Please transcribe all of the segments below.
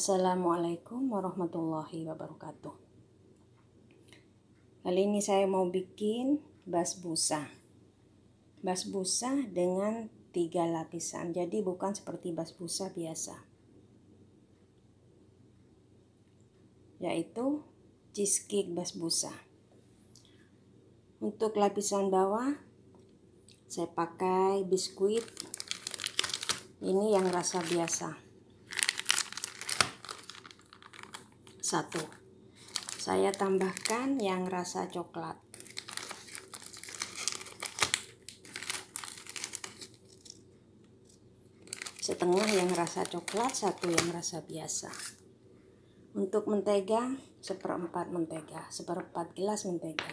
Assalamualaikum warahmatullahi wabarakatuh. Kali ini saya mau bikin bas busa. Bas busa dengan tiga lapisan. Jadi bukan seperti bas busa biasa. Yaitu cheesecake bas busa. Untuk lapisan bawah saya pakai biskuit. Ini yang rasa biasa satu saya tambahkan yang rasa coklat setengah yang rasa coklat satu yang rasa biasa untuk mentega seperempat mentega seperempat gelas mentega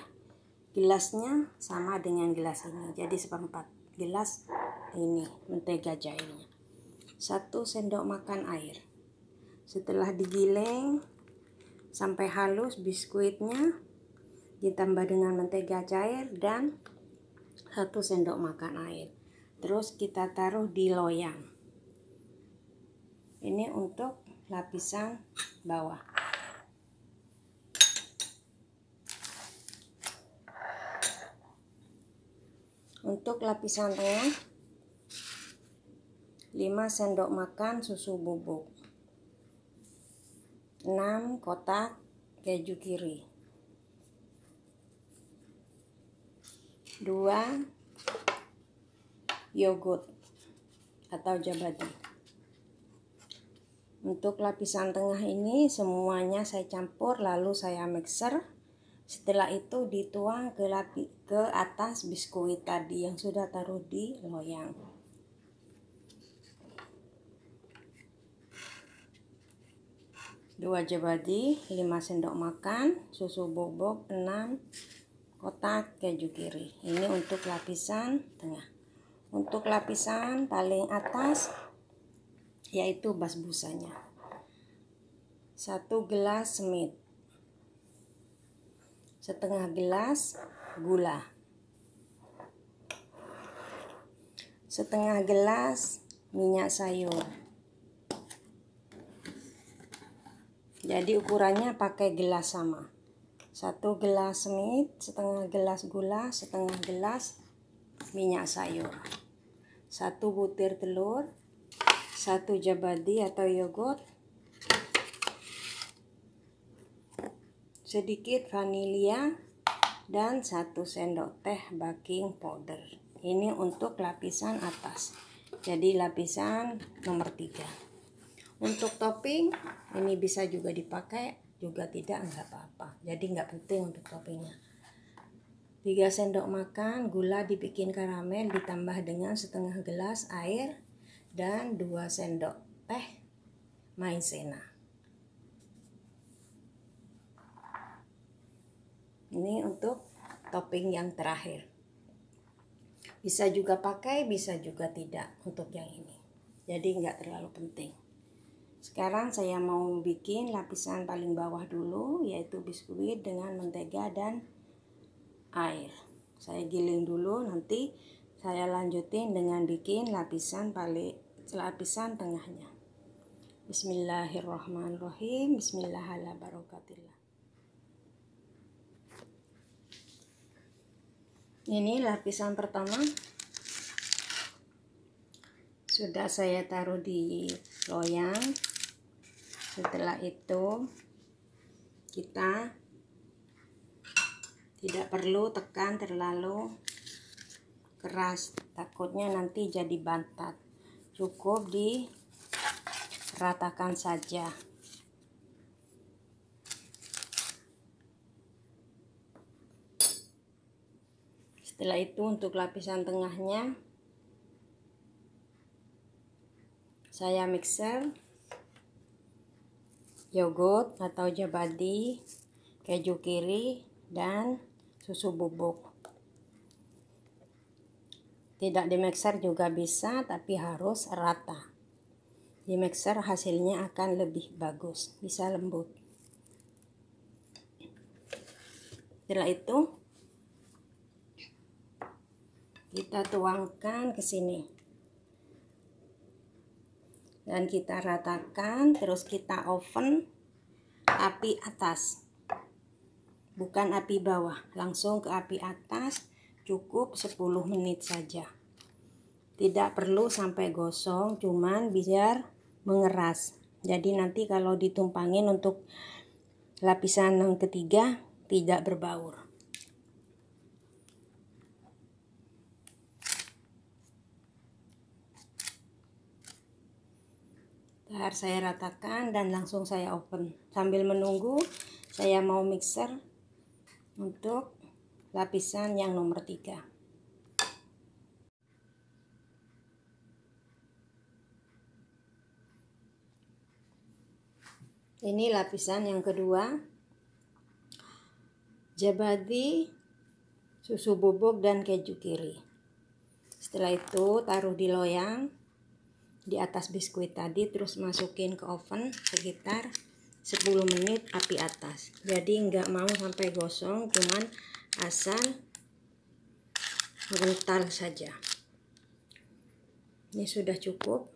gelasnya sama dengan gelas ini jadi seperempat gelas ini mentega jahenya satu sendok makan air setelah digiling sampai halus biskuitnya ditambah dengan mentega cair dan satu sendok makan air terus kita taruh di loyang ini untuk lapisan bawah untuk lapisan tengah 5 sendok makan susu bubuk 6 kotak keju kiri 2 yogurt atau jabati untuk lapisan tengah ini semuanya saya campur lalu saya mixer setelah itu dituang ke lapi ke atas biskuit tadi yang sudah taruh di loyang 2 jabadi 5 sendok makan susu bubuk 6 kotak keju kiri ini untuk lapisan tengah untuk lapisan paling atas yaitu bas busanya 1 gelas semit setengah gelas gula setengah gelas minyak sayur jadi ukurannya pakai gelas sama satu gelas semit setengah gelas gula setengah gelas minyak sayur satu butir telur satu jabadi atau yogurt sedikit vanilia dan satu sendok teh baking powder ini untuk lapisan atas jadi lapisan nomor 3 untuk topping ini bisa juga dipakai juga tidak enggak apa-apa jadi enggak penting untuk toppingnya 3 sendok makan gula dibikin karamel ditambah dengan setengah gelas air dan 2 sendok teh maizena ini untuk topping yang terakhir bisa juga pakai bisa juga tidak untuk yang ini jadi enggak terlalu penting sekarang saya mau bikin lapisan paling bawah dulu yaitu biskuit dengan mentega dan air. Saya giling dulu nanti saya lanjutin dengan bikin lapisan paling lapisan tengahnya. Bismillahirrahmanirrahim. Bismillahirrahmanirrahim. Ini lapisan pertama sudah saya taruh di loyang setelah itu kita tidak perlu tekan terlalu keras takutnya nanti jadi bantat cukup diratakan saja setelah itu untuk lapisan tengahnya saya mixer yogurt atau jabadi, keju kiri, dan susu bubuk. Tidak di mixer juga bisa, tapi harus rata. Di mixer hasilnya akan lebih bagus, bisa lembut. Setelah itu, kita tuangkan ke sini dan kita ratakan terus kita oven api atas bukan api bawah langsung ke api atas cukup 10 menit saja tidak perlu sampai gosong cuman biar mengeras jadi nanti kalau ditumpangin untuk lapisan yang ketiga tidak berbaur saya ratakan dan langsung saya open sambil menunggu saya mau mixer untuk lapisan yang nomor tiga. ini lapisan yang kedua jabati susu bubuk dan keju kiri setelah itu taruh di loyang di atas biskuit tadi terus masukin ke oven sekitar 10 menit api atas jadi nggak mau sampai gosong cuman asal mengental saja ini sudah cukup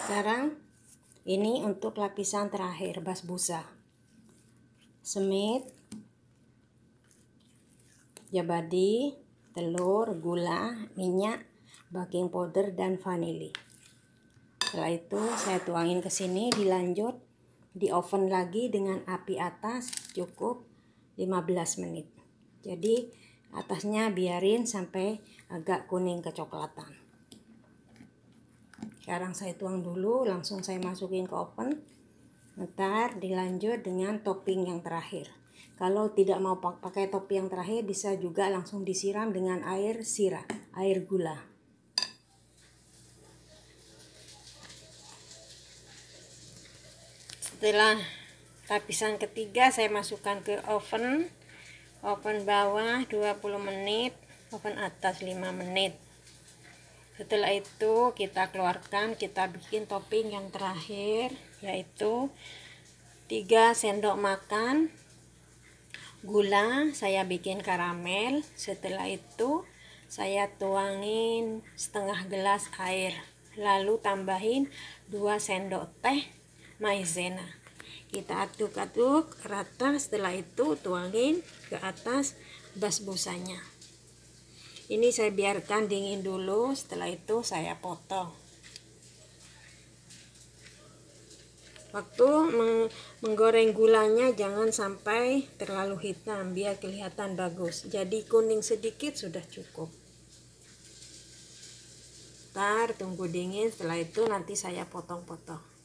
sekarang ini untuk lapisan terakhir bas busa semit jabadi telur, gula, minyak, baking powder, dan vanili. Setelah itu saya tuangin ke sini, dilanjut di oven lagi dengan api atas cukup 15 menit. Jadi atasnya biarin sampai agak kuning kecoklatan. Sekarang saya tuang dulu, langsung saya masukin ke oven. Ntar dilanjut dengan topping yang terakhir. Kalau tidak mau pakai topi yang terakhir bisa juga langsung disiram dengan air sirah, air gula. Setelah lapisan ketiga saya masukkan ke oven. Oven bawah 20 menit, oven atas 5 menit. Setelah itu kita keluarkan, kita bikin topping yang terakhir yaitu 3 sendok makan gula saya bikin karamel setelah itu saya tuangin setengah gelas air lalu tambahin 2 sendok teh maizena kita aduk-aduk rata setelah itu tuangin ke atas bas busanya ini saya biarkan dingin dulu setelah itu saya potong Waktu menggoreng gulanya jangan sampai terlalu hitam biar kelihatan bagus. Jadi kuning sedikit sudah cukup. Ntar tunggu dingin setelah itu nanti saya potong-potong.